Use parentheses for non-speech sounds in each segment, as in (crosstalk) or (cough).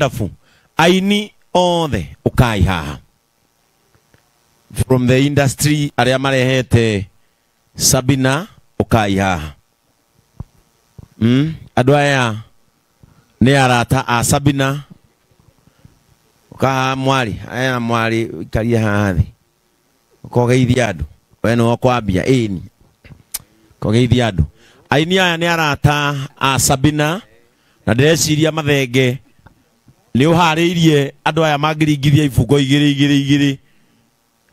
d aini othe å kaihaha arä a marehete sabina å kaihaha hmm? andå aya nä arata a sabina å kahaa mwarä ana mwarä ikarie haha thä å ko geithia andå enä o kwambia äni kogeithia andu aini aya nä arata a sabina na ndäreciria mathenge nä å harä irie andå aya mangäringithia ibungo igä rä igä rä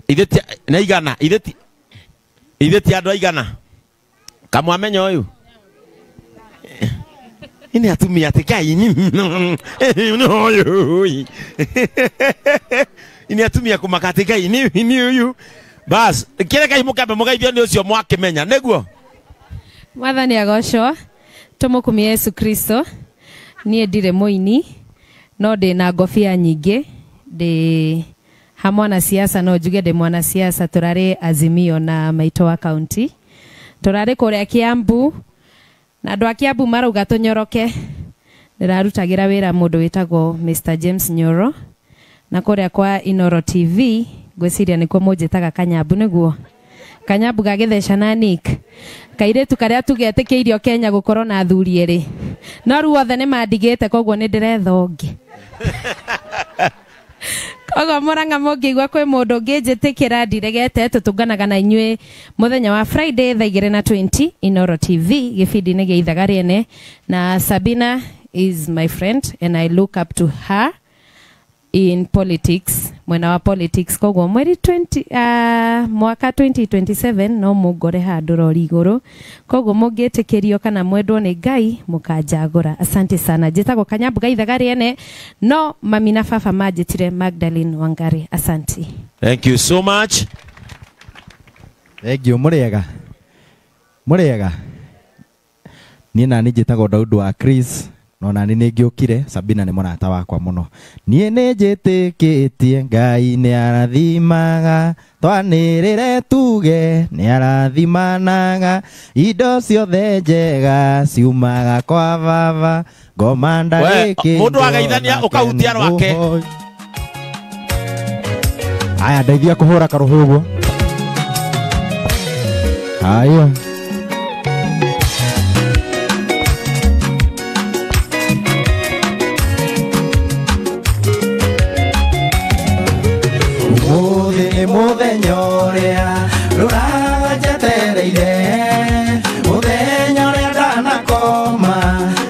igä rä igana ithe ti andå aigana kamwamenya å yå ini atumia atä kai nä ini atumia kå maka atä kaini nä å yå bas kä rekai må kambe må gaithio nä å cio mwakä menya näguo mwathani agocwo kumi yesu kristo niä ndirä må ini no ndä na ngobia nyingä ndä ha mwanasiasa no njuge ndä mwanasiasa tå rarä azimio na maitå wa kaunti tå rarä kå rä a kiambu na andå a kiambu marauga tå nyoroke ndä rarutagä ra wä ra må ndå wä tagwo mr james nyoro na kå rä a kwa inoro tv ngwä ciria nä kuo må njä taga kanyambu nä guo kanyabu kanyambu gagĩtheca na nick kairĩtu karĩa tugetĩkĩirio kenya gũkorwo na athuri erĩ no rĩu othe nĩ mandigĩte koguo nĩ ndĩretha ũngĩ koguo muranga mũngĩigua kwĩ mũndũ ũngĩnjĩtĩkĩra ndiregete tũtũnganaga na inyuĩ mũthenya wa friday thaa igĩrĩ na 20 inoro tv gĩbindi-inĩ gĩa ithaga rĩene na sabina is my friend and i look up to her in politics mwena wa politics koguo mweri 20 uh, mwaka 2027 no mungore handu rori iguru koguo mungiitikirio kana mwendwo ni ngai mukanjagura asante sana kanyabu gai thagari ene no mami na baba manjitire magdalene wangari asante thank you so much thank you murega muriega niĩ na nĩ njĩtagwo wa chris nona nä nä ngä å kire sabina nä mũrata wakwa må no niä nä njä tä kä tie ngai nä arathimaga twanä rä re tuge nä arathimanaga indo ciothe njega ciumaga kwa baba ngomanda gä kä må ndå å kahutia rwake aya ndeithia kå hå ra karå hå guo umuthi nä må thenya å rä a rå njetereire må thenya å rä a ndanakoma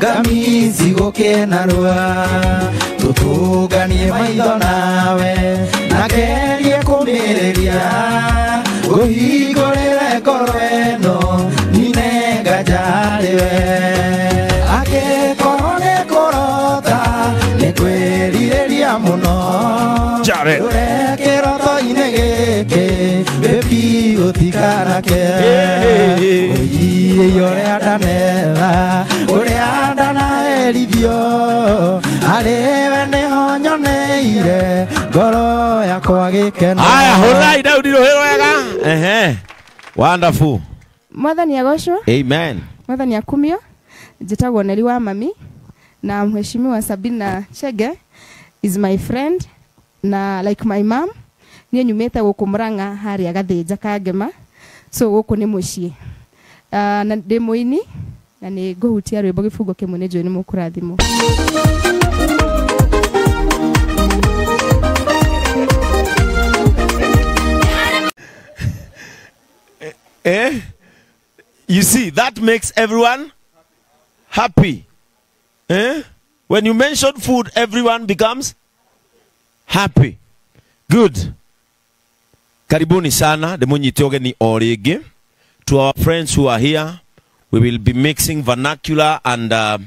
ngamici gå kä narua tå tå maitho nawe na ngerie kå mä rä ria gå hingå rä re ngoro ä njaarĩwe angĩkorwo nĩ kũrota nĩ kwĩrirĩria mũno gutikanake oyiĩ ũrĩa ndanetha ũrĩa ndanaerithio arĩwe nĩho nyoneire ngoro yakwa gĩkeno aya hũrai daudi rũhĩ rwega ehe wonderful mwathani agocwo amen mwathani akumio njĩtagwo neri wa mami na mheshimiwa sabina chege is my friend na like my mom niä nyumä gå kå hari agathinja kangema so gå kå nä må ciä ah, na ndä må ini na ni ngå hutia rwä mbo gä bungo kä mwe nä njå eh, eh? You see, that makes everyone happy. Eh? When you mention food, everyone becomes happy. Good. Karibuni sana Demunyitogeni Origi. To our friends who are here, we will be mixing vernacular and uh,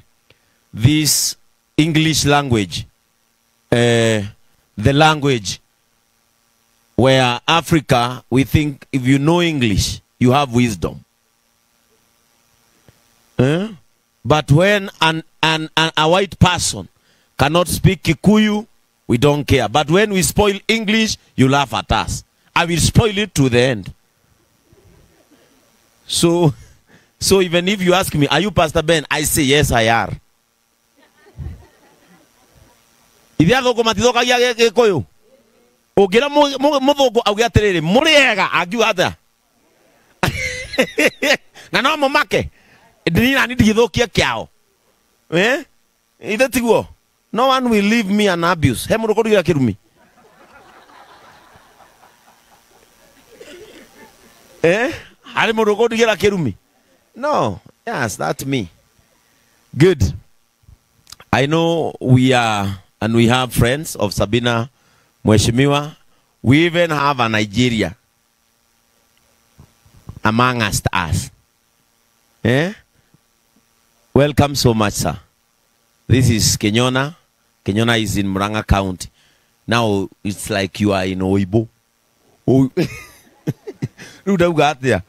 this English language, uh, the language where Africa, we think if you know English, you have wisdom. Eh? But when an, an, an, a white person cannot speak Kikuyu, we don't care. But when we spoil English, you laugh at us. I will spoil it to the end. So, so even if you ask me, are you Pastor Ben? I say, yes, I are. matithokagia gikuyu. Ungira muthungu auge atiriri, muri ega angiuga (laughs) Na no mumake. kiao. Eh? Ithe tiguo. No one will leave me an abuse. He mundu kirumi. eh ari mundu ukundigera kirumi no yes that's me good i know we are and we have friends of sabina mweshimiwa we even have a nigeria among us us eh welcome so much sir this is kenyona kenyona is in muranga county now it's like you are in oibo oh. (laughs) riu ndauga atia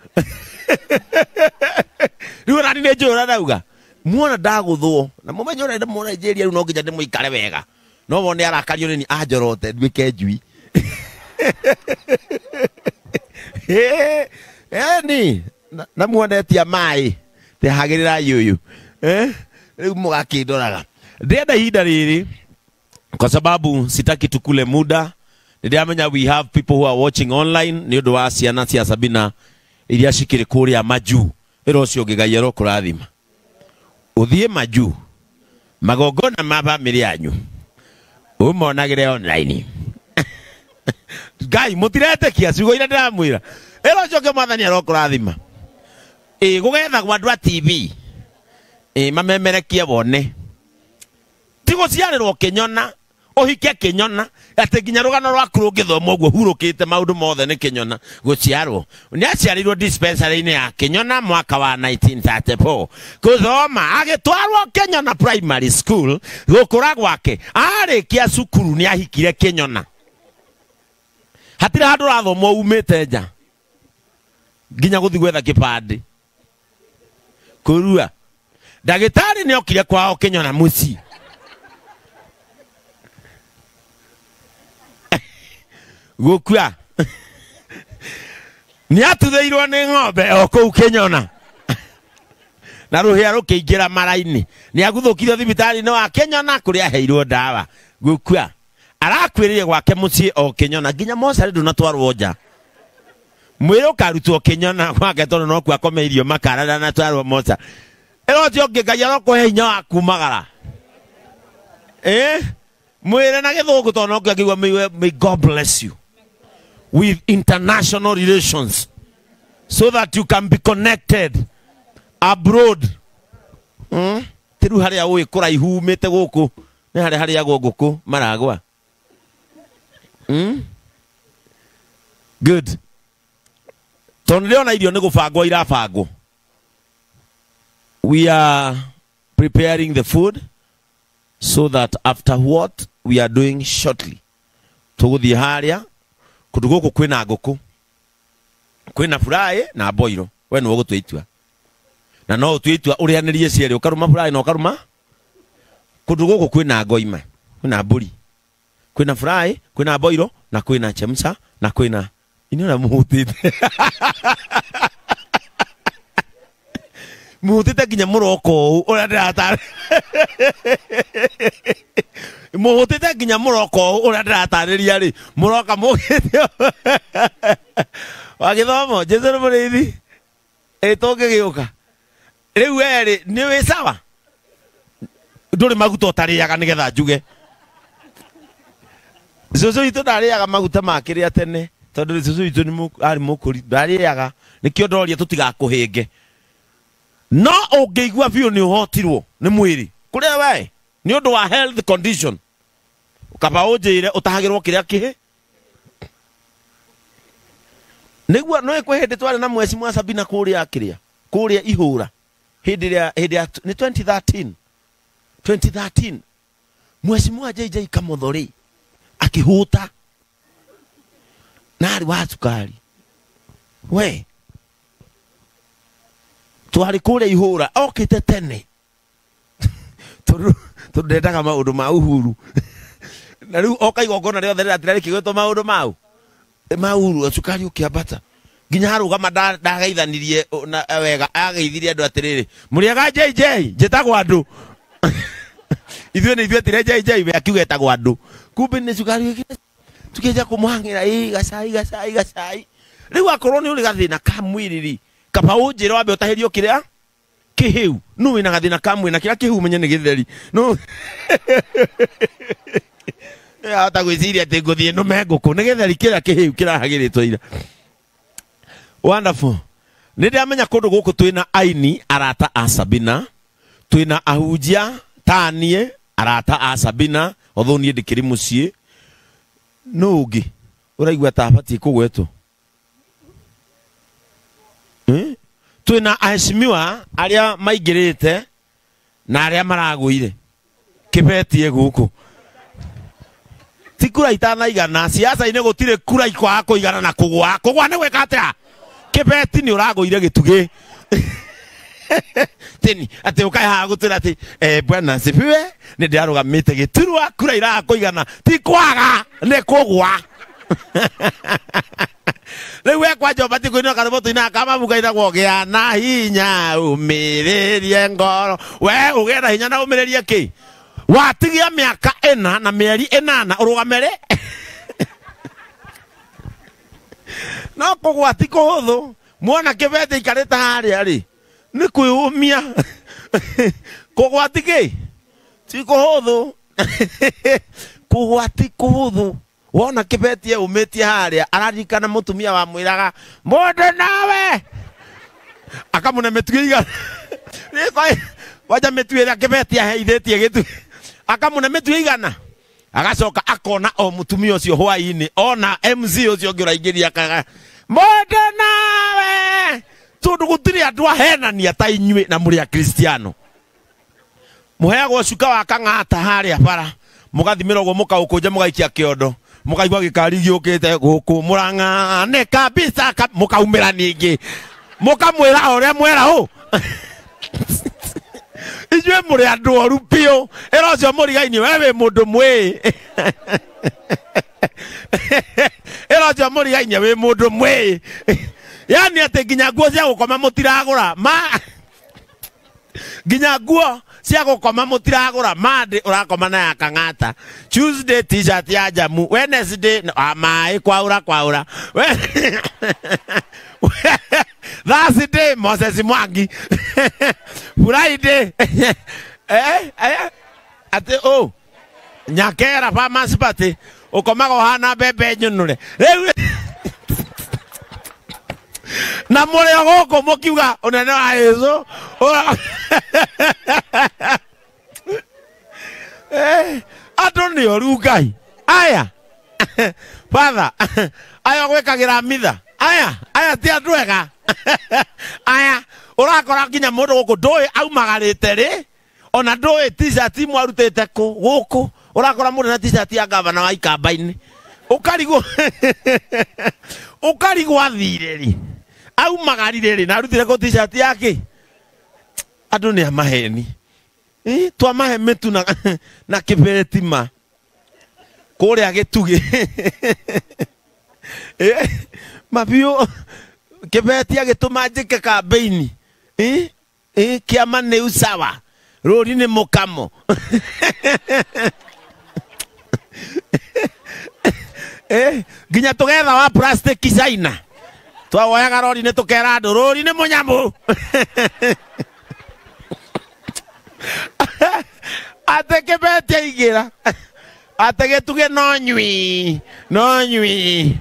riu ona ndine njå ra ndauga muona ndagåthwo na må menye å rä nigeria rä u no nginya ndä må ikare wega no wone arakario nä ni anjorote nduä ke njui (laughs) ni na muonetia maä tehagä rä ra yuyu yå rä u må gakä ndoraga ndä enda rä rä kwa sababu sitaki tukule muda nä ndä we have people who are watching online nä å ndå wa ciana cia sabina iria cikirä kå rä maju ä ra å cio å ngä gaia maju magogona ma bamä rä yanyu online (laughs) gai mutirete kia ciugo iria ndä ramwä ra ä ra å cio ngä mwathani arokå rathima ä gå gethagwo andå a tv ä mamemerekie wone tigå ciarä rwo å kä nyona uhikie kinyona ati nginya rugano rwa rwaku rungithoma guo hurukite maundu mothe ni kinyona guciarwo ni aciarirwo dispensary-ini ya kinyona mwaka wa 1934 kuthoma agitwarwo kinyona primary school gukura gwake arikia cukuru ni ahikire kinyona hatire handu rathomwo umite nja nginya guthi gwetha kipandi kurua ndagitari ni okire kwao kinyona mucii gukua ni atuthiirwo nä ng'ombe o kå u nyona na rå hä a nä aguthå thibitarä-inä wa nyona kå rä aheirwo ndawa gukua arakwä gwake må ciä o kä nyona nginya mocarä ndå natwarwo nja mwä rä å karutwo kä nyona gwake tondå noku akome irio makarara na twarwo moca ä roti å ngä ngai arokå he hinya wa mwä re na gä thå ngå tondå noku akigua may god bless you with international relations so that you can be connected abroad tä rä u harä a gå gä kå raihu mä te gå kå nä good tondå rä irio nä gå bangwo we are preparing the food so that after what we are doing shortly tå the thiä kundu guku kwina nguku kwina furaĩ na boiro we nä ũgũtua itua na no ũtue itua ũrĩanĩrie cierĩ ũkaruma furaĩ na ũkaruma ma gũkũ kwĩna ngoima kwĩna mbũri kwĩna na kwĩna mboiro na kwĩna chemsa na kwĩna na muhutite (laughs) mũhutĩte nginya mũroko ũũ ũrĩa ndĩratara (laughs) muhutite nginya muroka å å rä a ndä ratarä ria wa gä thomo jesu nä må rä ithi ä tå ngä gä å ka rä u werä nä wä cawa ndå rä maguta å tarä aga njuge cåcå itå ndarä maguta makä rä a tene tondå cåcå itå ari må kå ri ndarä aga nä kä o ndoria tå tigakå hä no å ngä ni biå ni mwiri hotirwo nä mwä rä wee nä å wa health condition kaba unjire utahagirwo kiria kihi niguo no ikwe hindi twari na mwesi mwa sabina kuria kiria kuria ihura hindi ya hindi ya ni 2013 2013 mwesi mwa jeje kamothori akihuta nari wa cukari we twarä kuria ihura okite tene (laughs) tondå ndendaga maå ma uhuru (laughs) na riu oka igongona riothe riratira rikigwetwo maundu mau eh, mauru cukari ukiambata nginya arugama ndagaithanirie eh, wega agaithirie andu atiriri muriaga jj njitagwo andu (laughs) ithuĩ nĩ ithuĩ atire jj we akiuga etagwo andũ kumbe nĩ cukari tukienja kũmũhang'ĩra ĩ gacai gacai gacai rĩu akorwo nĩ ũrĩ gathĩna ka mwĩrĩ-rĩ kaba ũnjĩre wambe ũtahĩrio kĩrĩa kĩhĩu no wĩna gathĩna ka mwĩrĩ na kĩrĩa kĩhĩu menye nĩ gĩtheri no (laughs) Eh, ahota gwiciria ati nguthie nume nguku nigetheri kira kihiu kirahagiritwo ira wonderful nä ndä amenya kå ndå gå kå twä na aini arata a sabina twä na ahunjia taniä arata a sabina othå niä ndä kä rä må ciä no å ngä å raigua tabatiä kå gwetwo twä na aheshimiwa arä a maingä rä te na arä a maragå ire kä betie gå kå ti kura itanaigana ciaca-inä gå tirä kura ikwaga kå igana na kå gwa kå gwa nä gwä ka atä a kä beti nä å ragå ire gä bwana cibiwe nä ndä arå gamä kura iraga kå igana ti kwaga nä kå gwa (laughs) rä u ekwa jehova ti kå inä ka rå mbå na hinya å ngoro we å na hinya na å mä watigia miaka ena na mieri inana urugamere no kugwati kuhuthu mwana kibete ikarite haria ri ni kwiumia kugwati ki ti kuhuthu kugwati kuhuthu wona kibeti eumitie haria araririkana mutumia wamwiraga mundu nawe akamune mitugo igana riko waja mituira kibeti aheithitie gitu akamå ne igana agacoka akona o må tumia å cio ona mc å cio ngä å raingä ria kaga mwende nawe tondå gå tirä ahenania ta inyuä na må a kristiano må cuka wa kang'ata harä bara må gathimä ra å guo må kaå kå nja må gaikia kä ondo må kaigua mwera å (laughs) inyuĩ mũrĩ andũ oru biũ ĩra ũcio mũrigaini we wĩ mũndũ mwĩĩ ĩra ũcio mũrigaini wĩ mũndũ mwĩĩ yani atĩ nginya nguo cia gũkoma mũtiragũra ma nginya nguo cia gũkoma mũtiragũra mandĩ ũrakoma na ya kang'ata tuesday t-shirt ya njamu wednesday maĩ kwaũra kwaũra (laughs) That's day Moses Mwangi. (laughs) Friday. (laughs) eh eh, eh. ate o. Oh. Nyakera pa masipati Ukomaga hana bebe nyunure. Riu (laughs) na mũrĩ o gũkũ mũkiuga ũnene wa Jesũ eh nĩ oru ngai aya father aya gwĩkagĩra mitha aya aya ti andũ ega aya urakora nginya mundu guku ndui aumagarite ri ona ndui t-shirt mwarutite ku guku urakora mundu na t-shirt ya gavana wa ikamba-ini ukarigwo ukarigwo (laughs) athire ri aumagarire ri na arutire ku t-shirt yake andu ni amaheni eh, twamahe mitu na, (laughs) na kiberetima kuria gitugi eh, (laughs) mabiu kibeti agituma njike kambeini eh eh kiama ni usawa ruri ni mukamo eh (laughs) nginya tugetha wa plastic China twawoyaga rori nä tå kera andå rå ri nä må nyamå (laughs) atä kä bete aigä ra atä gä tuge no nyui no nyui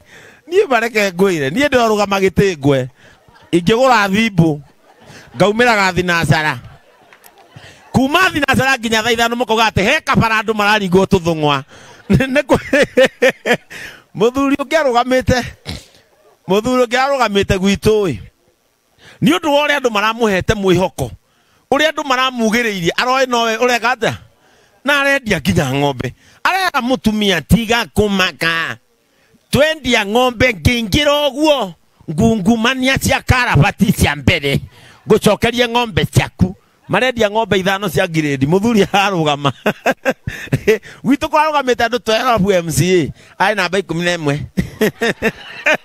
(laughs) niä mareke ngwä niä ndä orå gitä ngwe ingä gå ra thimbå ngaumä raga thinacara kuma thinacara nginya tha ithano makauga atä he kabara andå mararingwo tå thå ng'wa (laughs) må thuri å ngä arå gamä te må thuri å ngä arå gamä te gwitå ä nä å ndå wa å rä a andå maramå hete mwä hoko å rä a andå maramugä rä irie aroä nowe å regata na arendia nginya ng'ombe arera må tumia tiga kå maka twendia ng'ombe ngĩingĩra ũguo ngungumania cia karabati cia mbere ngũcokerie ng'ombe ciaku marendia ng'ombe ithano cia ngirĩndi mũthuri ararũgama (laughs) gwitũ kũrarũgamĩte andũ twerabu mca arĩ namba ikũmi na ĩmwe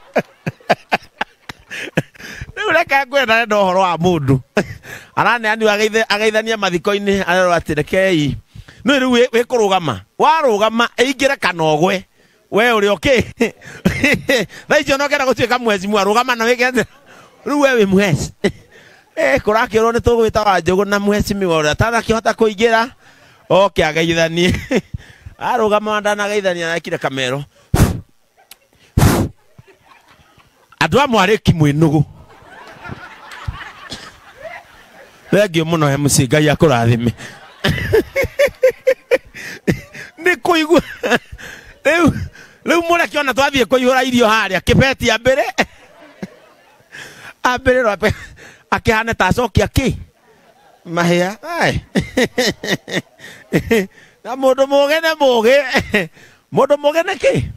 (laughs) rĩu reke ngwĩra ndarenda ũhoro wa mũndũ araneaniwo ageithanie mathiko-inĩ arerwo atĩ rekei nĩ rĩu wĩkũrũgama warũgama kana ũgwe we uri okay (laughs) tha icio no kenda gå tuä ka mweci mwarå gama na wege ke atä rä we wä mweci (laughs) kora ke ro ne to gwä wa jogo na mweci mä warå atanakä hota kå ingä ra oke ageithanie arå gama na nakire kamero andå a mwarä ki mwä nå gå thengiå må no he må ciä ngai akå rathime (laughs) nä kå igua rä u riu murekiona twathiä kå ihå ra irio harä a ya beti (laughs) ambä rä ambä rä ro akä hane ta acokia kä mahia ai (laughs) na må ndå må gä nä må gä ki ndå eh gä nä kä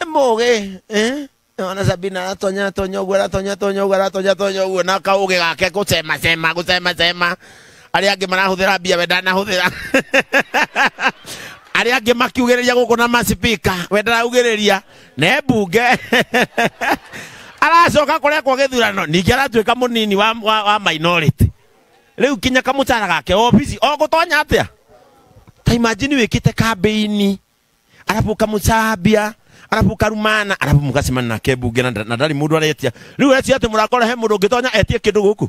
nä må gä ona sabina aratonya tonya uguo aratonya tonya uguo aratonya tonya uguo na kaugä gake gå cema cema gå cema cema arä angä marahå thä ra mbia we ndanahå thä ra (laughs) arä angä makiugä rä gå kå na macipika wendaraugä rä ria ne bunge (laughs) aracoka kå rekwo gä thurano ningä aratuä ka må wa, wa, wa minority rä kinya kamå gake obici o gå tonya atä a taimajini arabu kamũcambia arabu karumana arabu mũgacemana nake mbunge na ndarĩ mũndũ aretia rĩu etia atĩ mũrakora he mũndũ ũngĩtonya etie kĩndũ gũkũ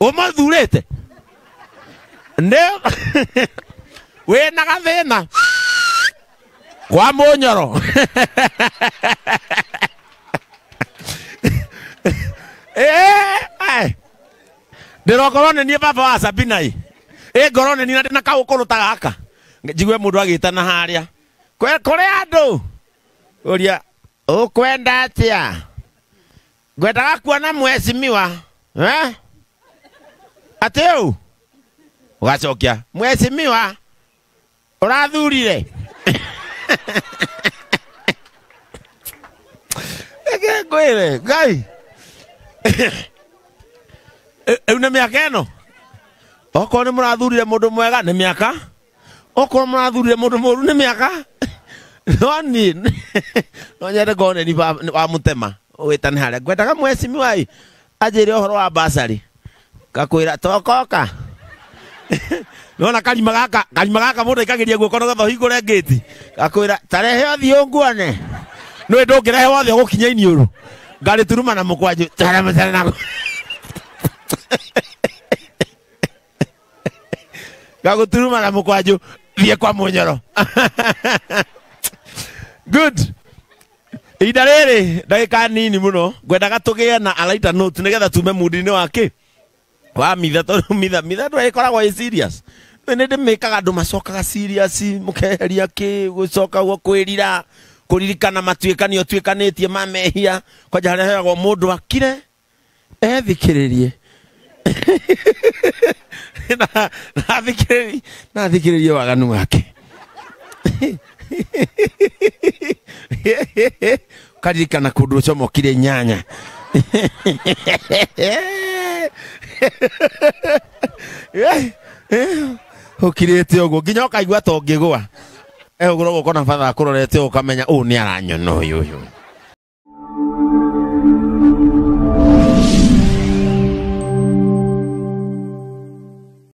ũmathurĩte (laughs) nĩ (laughs) wina gathina kwa munyoro (laughs) ndirokorwo nä niä baba wa sabinai ä ngorwo ni nina ndä na kaå kå rå ta gaka njigue må ndå agä tana harä a kå rä andå å ria å kwenda atä a ngwendaga kuona mwecimiwa atä å å gacokia mwecimiwa urathurire eke ngwire ngai riu na mä aka ä no okorwo nä må rathurire må ndå mwega nä mä aka okorwo må rathurire må ndå må ru nä mä aka noni no nyende ni wa må tema wä ta nä harä a ngwendaga mwecimi wai ajire re å horo wa basari ngakwä ra tokoka (laughs) nona karima gaka karima gaka må ndå aikageria kono nagetha hingå re ngäti akwä ra tarehe othiä å nguone nä ndå ngä rehe wothe gå kinya iniå turuma na må kwanjå tarematere na (laughs) gago turuma na mukwaju kwanjå kwa må nyoro (laughs) good ihinda rĩrĩ ndagĩka nini mũno ngwendaga tũgĩe na alaita note nĩgetha tume mundinĩ wa kĩ wa mitha tondũ mitha mitha ndũrĩkoragwo ĩ serious nä ndä mä kaga andå macokaga keheria kä gå coka guo kwä rira kå ririkana matuäkanio tuäkanä tie mamehia mehia kwanja harä a heagwo må ndå akire ethikä (laughs) rä rie nathikä rä rie waganu wake (laughs) karirikana kå ndå å comokire nyanya yeah. (laughs) ukirite ugo nginya ukaigua tongigwa egurwo eh, gukona fatha kurorete ukamenya u ni aranyona uyu uyu